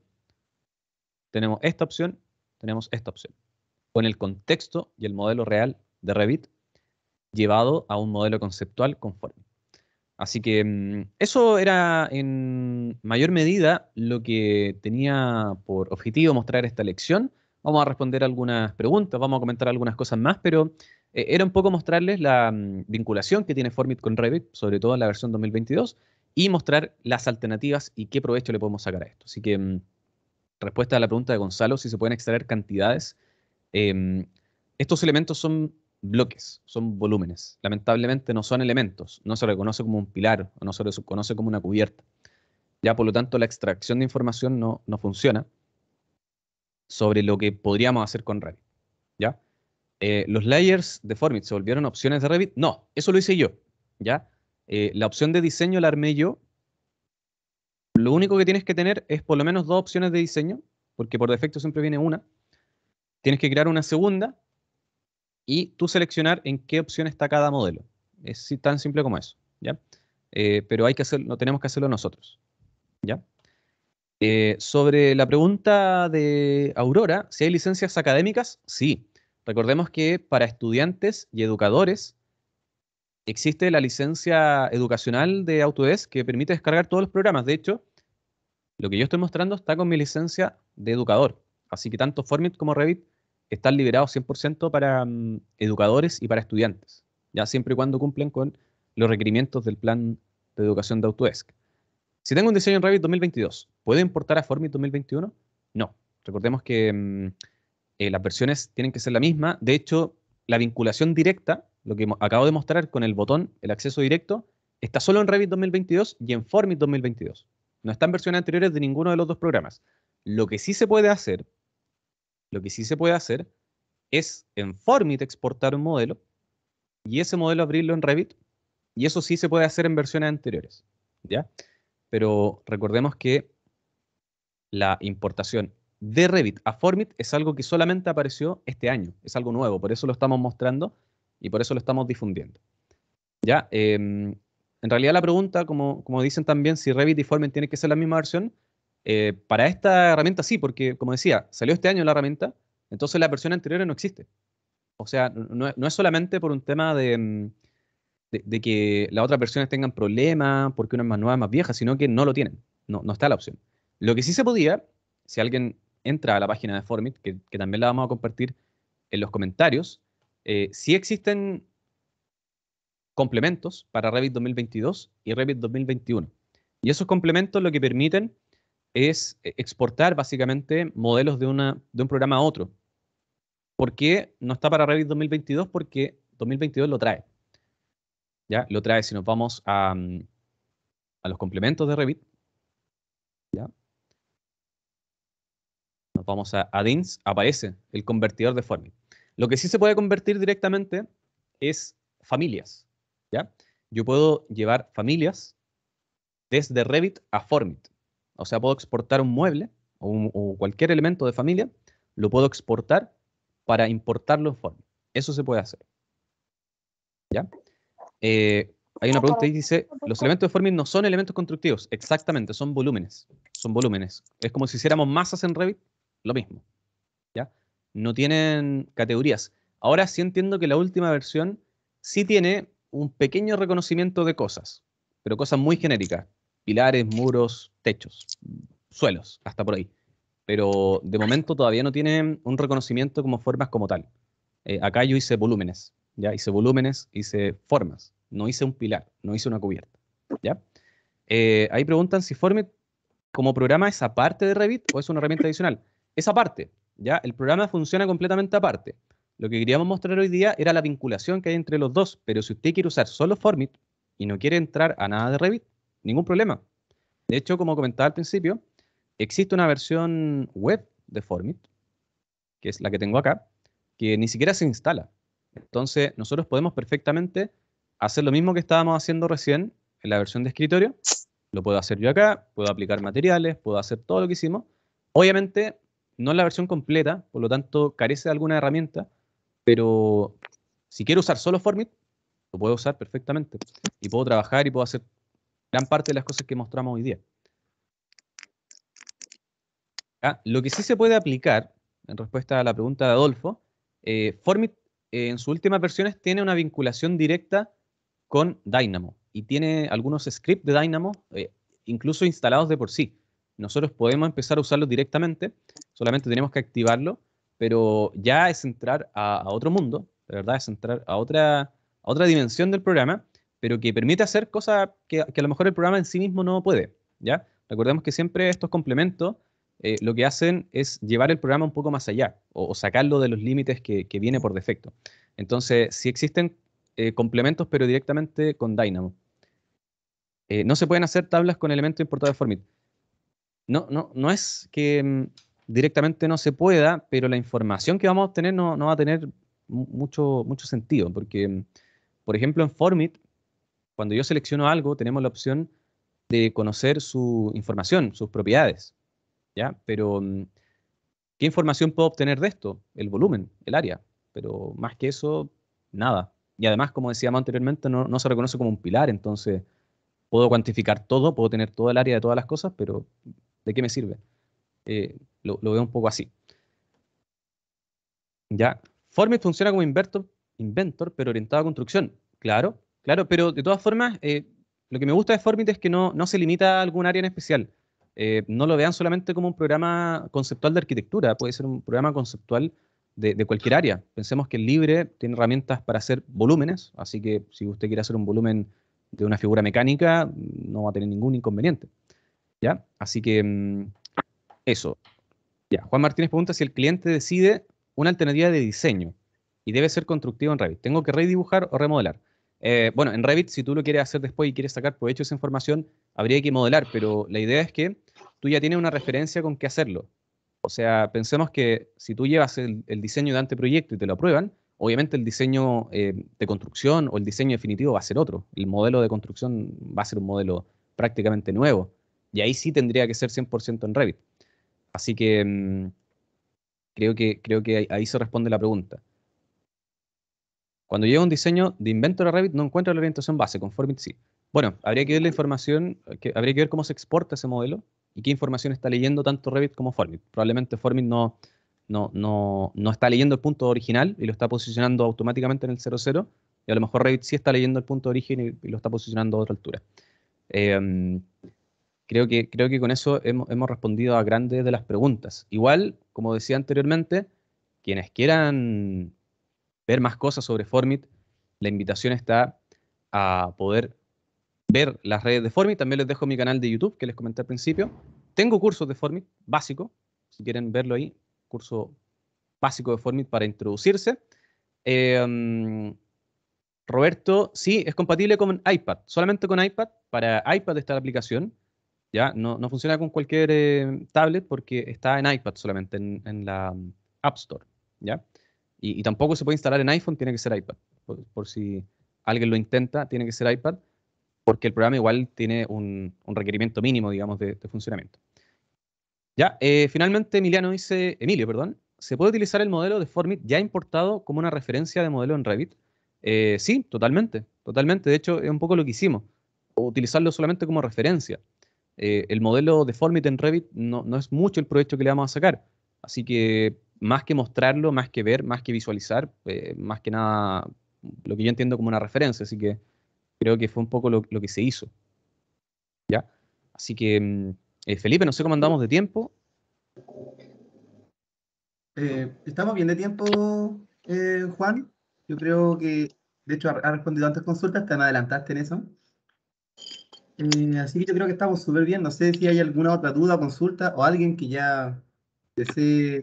tenemos esta opción, tenemos esta opción. Con el contexto y el modelo real de Revit llevado a un modelo conceptual conforme. Así que mm, eso era en mayor medida lo que tenía por objetivo mostrar esta lección. Vamos a responder algunas preguntas, vamos a comentar algunas cosas más, pero eh, era un poco mostrarles la mm, vinculación que tiene Formit con Revit, sobre todo en la versión 2022, y mostrar las alternativas y qué provecho le podemos sacar a esto. Así que, mm, respuesta a la pregunta de Gonzalo, si se pueden extraer cantidades. Em, estos elementos son bloques, son volúmenes. Lamentablemente no son elementos, no se reconoce como un pilar o no se reconoce como una cubierta. Ya por lo tanto la extracción de información no, funciona sobre lo que podríamos hacer con Revit. ¿ya? Eh, ¿Los layers de Formit se volvieron opciones de Revit? No, eso lo hice yo. ¿ya? Eh, la opción de diseño la armé yo. Lo único que tienes que tener es por lo menos dos opciones de diseño, porque por defecto siempre viene una. Tienes que crear una segunda y tú seleccionar en qué opción está cada modelo. Es tan simple como eso, ¿ya? Eh, pero hay que no tenemos que hacerlo nosotros, ¿ya? Eh, sobre la pregunta de Aurora, si hay licencias académicas, sí. Recordemos que para estudiantes y educadores existe la licencia educacional de Autodesk que permite descargar todos los programas. De hecho, lo que yo estoy mostrando está con mi licencia de educador. Así que tanto Formit como Revit están liberados 100% para mm, educadores y para estudiantes, ya siempre y cuando cumplen con los requerimientos del plan de educación de Autodesk. Si tengo un diseño en Revit 2022, ¿puedo importar a Formit 2021? No. Recordemos que mm, eh, las versiones tienen que ser la misma. De hecho, la vinculación directa, lo que acabo de mostrar con el botón, el acceso directo, está solo en Revit 2022 y en Formit 2022. No está en versiones anteriores de ninguno de los dos programas. Lo que sí se puede hacer lo que sí se puede hacer es en Formit exportar un modelo y ese modelo abrirlo en Revit y eso sí se puede hacer en versiones anteriores, ¿ya? Pero recordemos que la importación de Revit a Formit es algo que solamente apareció este año, es algo nuevo, por eso lo estamos mostrando y por eso lo estamos difundiendo. Ya, em, en realidad la pregunta, como, como dicen también, si Revit y Formit tienen que ser la misma versión, eh, para esta herramienta sí, porque como decía, salió este año la herramienta, entonces la versión anterior no existe. O sea, no, es solamente por un tema mm, de, que las otras versiones tengan problemas, porque una es más nueva, más vieja, sino que no lo tienen, no, está la opción. Lo que sí se podía, si alguien entra a la página de Formit, que, también la vamos a compartir en los comentarios, eh, sí existen complementos para Revit 2022 y Revit 2021. Y esos complementos lo que permiten es e-, exportar básicamente modelos de, una, de un programa a otro. ¿Por qué no está para Revit 2022? Porque 2022 lo trae. ¿Ya? Lo trae si nos vamos a, mm, los complementos de Revit. ¿Ya? Nos vamos a add aparece el convertidor de Formit. Lo que sí se puede convertir directamente es familias. ¿ya? Yo puedo llevar familias desde Revit a Formit. O sea, puedo exportar un mueble o, cualquier elemento de familia, lo puedo exportar para importarlo en Form. Eso se puede hacer. ¿Ya? Eh, hay una pregunta y dice, los elementos de Forming no son elementos constructivos, exactamente, son volúmenes, son volúmenes. Es como si hiciéramos masas en Revit, lo mismo. ¿Ya? No tienen categorías. Ahora sí entiendo que la última versión sí tiene un pequeño reconocimiento de cosas, pero cosas muy genéricas pilares, muros, techos, suelos, hasta por ahí. Pero de momento todavía no tienen un reconocimiento como formas como tal. Eh, acá yo hice volúmenes, ya hice volúmenes, hice formas, no hice un pilar, no hice una cubierta, ¿ya? Eh, ahí preguntan si Formit como programa es aparte de Revit o es una herramienta adicional. Es aparte, ¿ya? El programa funciona completamente aparte. Lo que queríamos mostrar hoy día era la vinculación que hay entre los dos, pero si usted quiere usar solo Formit y no quiere entrar a nada de Revit, Ningún problema. De hecho, como comentaba al principio, existe una versión web de Formit, que es la que tengo acá, que ni siquiera se instala. Entonces, nosotros podemos perfectamente hacer lo mismo que estábamos haciendo recién en la versión de escritorio. Lo puedo hacer yo acá, puedo aplicar materiales, puedo hacer todo lo que hicimos. Obviamente, no es la versión completa, por lo tanto, carece de alguna herramienta, pero si quiero usar solo Formit, lo puedo usar perfectamente. Y puedo trabajar y puedo hacer gran parte de las cosas que mostramos hoy día. Lo que sí se puede aplicar, en respuesta a la pregunta de Adolfo, eh, Formit eh, en sus últimas versiones tiene una vinculación directa con Dynamo y tiene algunos scripts de Dynamo eh, incluso instalados de por sí. Nosotros podemos empezar a usarlo directamente, solamente tenemos que activarlo, pero ya es entrar a, otro mundo, de verdad es entrar a otra, a otra dimensión del programa pero que permite hacer cosas que, a lo mejor el programa en sí mismo no puede, ¿ya? Recordemos que siempre estos complementos eh, lo que hacen es llevar el programa un poco más allá o, sacarlo de los límites que, viene por defecto. Entonces, si existen eh, complementos, pero directamente con Dynamo. Eh, no se pueden hacer tablas con elementos importados de Formit. No, no, no es que mm, directamente no se pueda, pero la información que vamos a obtener no, va a tener mucho, mucho sentido, porque, mm, por ejemplo, en Formit cuando yo selecciono algo, tenemos la opción de conocer su información, sus propiedades. ¿ya? Pero, mm, ¿qué información puedo obtener de esto? El volumen, el área. Pero más que eso, nada. Y además, como decíamos anteriormente, no, se reconoce como un pilar, entonces puedo cuantificar todo, puedo tener todo el área de todas las cosas, pero ¿de qué me sirve? Eh, lo, veo un poco así. Ya, funciona como inventor, inventor, pero orientado a construcción. Claro, Claro, pero de todas formas, eh, lo que me gusta de Formit es que no, se limita a algún área en especial. Eh, no lo vean solamente como un programa conceptual de arquitectura, puede ser un programa conceptual de, cualquier área. Pensemos que el libre tiene herramientas para hacer volúmenes, así que si usted quiere hacer un volumen de una figura mecánica, no va a tener ningún inconveniente. ¿Ya? Así que mm, eso. Ya. Juan Martínez pregunta si el cliente decide una alternativa de diseño y debe ser constructivo en Revit. ¿Tengo que redibujar o remodelar? Eh, bueno, en Revit, si tú lo quieres hacer después y quieres sacar provecho de esa información, habría que modelar, pero la idea es que tú ya tienes una referencia con qué hacerlo. O sea, pensemos que si tú llevas el, diseño de anteproyecto y te lo aprueban, obviamente el diseño eh, de construcción o el diseño definitivo va a ser otro. El modelo de construcción va a ser un modelo prácticamente nuevo. Y ahí sí tendría que ser 100% en Revit. Así que mm, creo que, creo que ahí se responde la pregunta. Cuando llega un diseño de invento a Revit, no encuentra la orientación base, conforme sí. Bueno, habría que ver la información, que, habría que ver cómo se exporta ese modelo y qué información está leyendo tanto Revit como Formit. Probablemente Formit no, no, está leyendo el punto original y lo está posicionando automáticamente en el 00, y a lo mejor Revit sí está leyendo el punto de origen y, lo está posicionando a otra altura. Em, creo, que, creo que con eso hemos, hemos respondido a grandes de las preguntas. Igual, como decía anteriormente, quienes quieran ver más cosas sobre Formit, la invitación está a poder ver las redes de Formit. También les dejo mi canal de YouTube que les comenté al principio. Tengo cursos de Formit básico, si quieren verlo ahí, curso básico de Formit para introducirse. Em, Roberto, sí, es compatible con iPad, solamente con iPad. Para iPad está la aplicación. ¿ya? No, funciona con cualquier eh, tablet porque está en iPad solamente, en, la mm, App Store. ¿ya? Y, tampoco se puede instalar en iPhone, tiene que ser iPad. Por, si alguien lo intenta, tiene que ser iPad, porque el programa igual tiene un, requerimiento mínimo, digamos, de, funcionamiento. Ya, eh, finalmente Emiliano dice, Emilio, perdón, ¿se puede utilizar el modelo de Formit ya importado como una referencia de modelo en Revit? Eh, sí, totalmente, totalmente. De hecho, es un poco lo que hicimos, utilizarlo solamente como referencia. Eh, el modelo de Formit en Revit no, no es mucho el proyecto que le vamos a sacar. Así que más que mostrarlo, más que ver, más que visualizar, eh, más que nada lo que yo entiendo como una referencia, así que creo que fue un poco lo, que se hizo. ¿Ya? Así que, mm, eh, Felipe, no sé cómo andamos de tiempo. Eh, estamos bien de tiempo, Juan. Yo creo que, de hecho, ha respondido tantas consultas, te han adelantaste en eso. así que yo creo que estamos súper bien. No sé si hay alguna otra duda, consulta o alguien que ya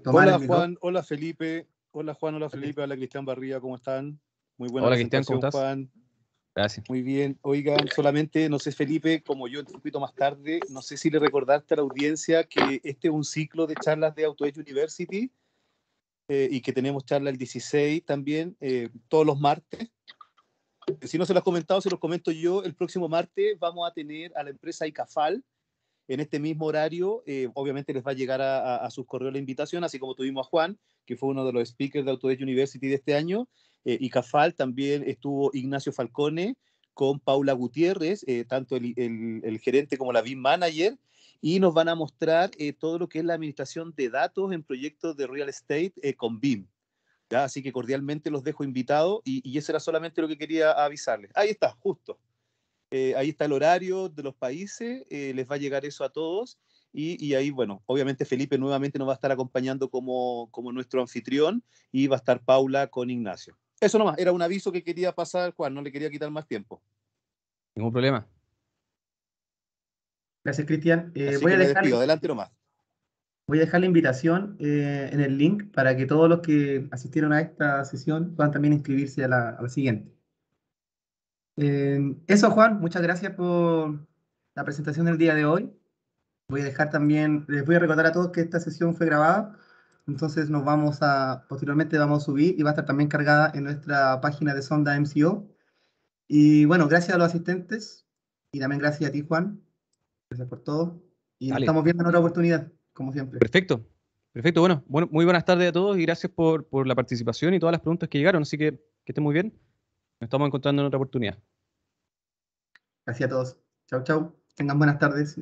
hola Juan, hola Felipe, hola Juan, hola Felipe, hola Cristian Barría, ¿cómo están? Muy buenas. hola, Cristian, ¿cómo estás? Gracias. Muy bien. Oigan, solamente, no sé, Felipe, como yo un poquito más tarde, no sé si le recordaste a la audiencia que este es un ciclo de charlas de Autoedge University eh, y que tenemos charla el 16 también, eh, todos los martes. Si no se lo has comentado, se los comento yo. El próximo martes vamos a tener a la empresa ICAFAL, en este mismo horario, eh, obviamente les va a llegar a, sus correos la invitación, así como tuvimos a Juan, que fue uno de los speakers de Autodesk University de este año, eh, y Cafal también estuvo Ignacio Falcone con Paula Gutiérrez, eh, tanto el, gerente como la BIM manager, y nos van a mostrar todo lo que es la administración de datos en proyectos de real estate con BIM. Así que cordialmente los dejo invitados y, y eso era solamente lo que quería avisarles. Ahí está, justo. Eh, ahí está el horario de los países, eh, les va a llegar eso a todos. Y, ahí, bueno, obviamente Felipe nuevamente nos va a estar acompañando como, como nuestro anfitrión y va a estar Paula con Ignacio. Eso nomás, era un aviso que quería pasar, Juan, no le quería quitar más tiempo. Ningún problema. Gracias, Cristian. Eh, voy a dejar, Adelante nomás. Voy a dejar la invitación en el link para que todos los que asistieron a esta sesión puedan también inscribirse a la siguiente. Eh, eso, Juan, muchas gracias por la presentación del día de hoy. Voy a dejar también, les voy a recordar a todos que esta sesión fue grabada, entonces nos vamos a, posteriormente vamos a subir y va a estar también cargada en nuestra página de Sonda MCO. Y bueno, gracias a los asistentes y también gracias a ti, Juan. Gracias por todo. Y estamos viendo en otra oportunidad, como siempre. Perfecto. Perfecto, bueno, bueno, muy buenas tardes a todos y gracias por, por la participación y todas las preguntas que llegaron, así que que estén muy bien. Nos estamos encontrando en otra oportunidad. Gracias a todos. Chau, chau. Tengan buenas tardes.